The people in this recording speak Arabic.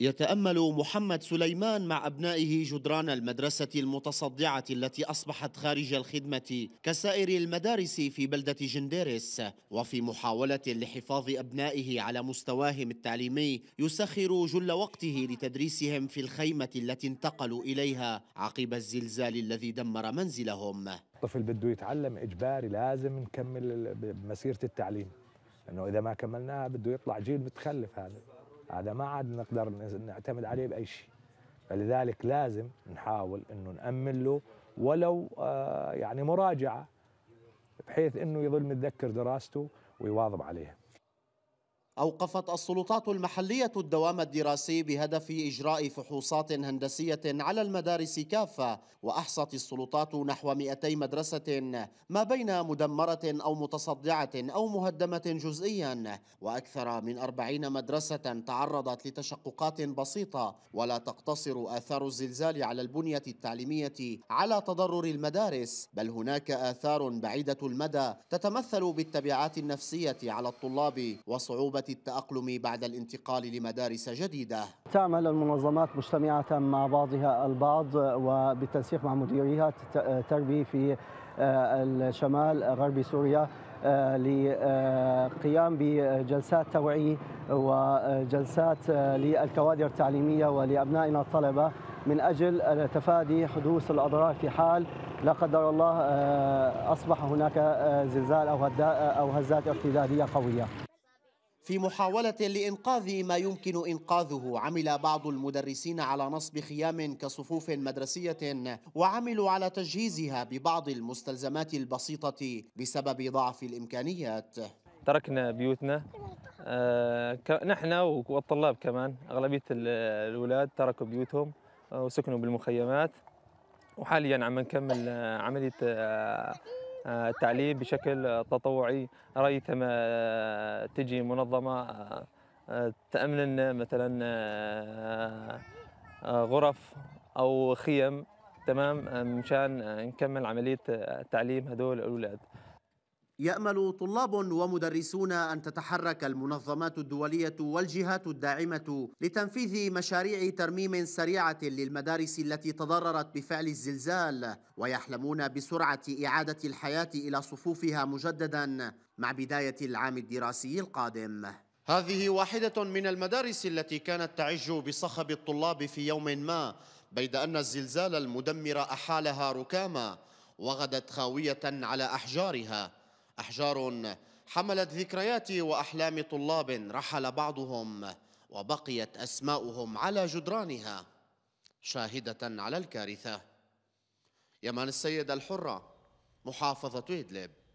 يتأمل محمد سليمان مع أبنائه جدران المدرسة المتصدعة التي أصبحت خارج الخدمة كسائر المدارس في بلدة جنديرس وفي محاولة لحفاظ أبنائه على مستواهم التعليمي يسخر جل وقته لتدريسهم في الخيمة التي انتقلوا إليها عقب الزلزال الذي دمر منزلهم الطفل بده يتعلم إجباري لازم نكمل مسيرة التعليم أنه إذا ما كملناها بده يطلع جيل متخلف هذا هذا ما عاد نقدر نعتمد عليه باي شيء فلذلك لازم نحاول انه نامن له ولو آه، يعني مراجعه بحيث انه يظل متذكر دراسته ويواظب عليها أوقفت السلطات المحلية الدوام الدراسي بهدف إجراء فحوصات هندسية على المدارس كافة وأحصت السلطات نحو 200 مدرسة ما بين مدمرة أو متصدعة أو مهدمة جزئيا وأكثر من 40 مدرسة تعرضت لتشققات بسيطة ولا تقتصر آثار الزلزال على البنية التعليمية على تضرر المدارس بل هناك آثار بعيدة المدى تتمثل بالتبعات النفسية على الطلاب وصعوبة التأقلم بعد الانتقال لمدارس جديدة تعمل المنظمات مجتمعة مع بعضها البعض وبالتنسيق مع مديريها تربي في آه، الشمال غربي سوريا آه، لقيام بجلسات توعية وجلسات آه، للكوادر التعليمية ولأبنائنا الطلبة من أجل تفادي حدوث الأضرار في حال لا قدر الله أصبح هناك زلزال أو هزات ارتدادية قوية في محاولة لإنقاذ ما يمكن إنقاذه عمل بعض المدرسين على نصب خيام كصفوف مدرسية وعملوا على تجهيزها ببعض المستلزمات البسيطة بسبب ضعف الإمكانيات تركنا بيوتنا آه، نحن والطلاب كمان أغلبية الأولاد تركوا بيوتهم آه، وسكنوا بالمخيمات وحاليا عم نكمل آه، عملية آه، التعليم بشكل تطوعي ريثما آه، تجي منظمة آه، تأمن لنا مثلا غرف أو خيم تمام مشان نكمل عملية تعليم هذول الأولاد يامل طلاب ومدرسون ان تتحرك المنظمات الدوليه والجهات الداعمه لتنفيذ مشاريع ترميم سريعه للمدارس التي تضررت بفعل الزلزال ويحلمون بسرعه اعاده الحياه الى صفوفها مجددا مع بدايه العام الدراسي القادم هذه واحده من المدارس التي كانت تعج بصخب الطلاب في يوم ما بيد ان الزلزال المدمر احالها ركاما وغدت خاويه على احجارها أحجار حملت ذكريات وأحلام طلاب رحل بعضهم وبقيت أسماؤهم على جدرانها شاهدة على الكارثة يمان السيدة الحرة محافظة إدلب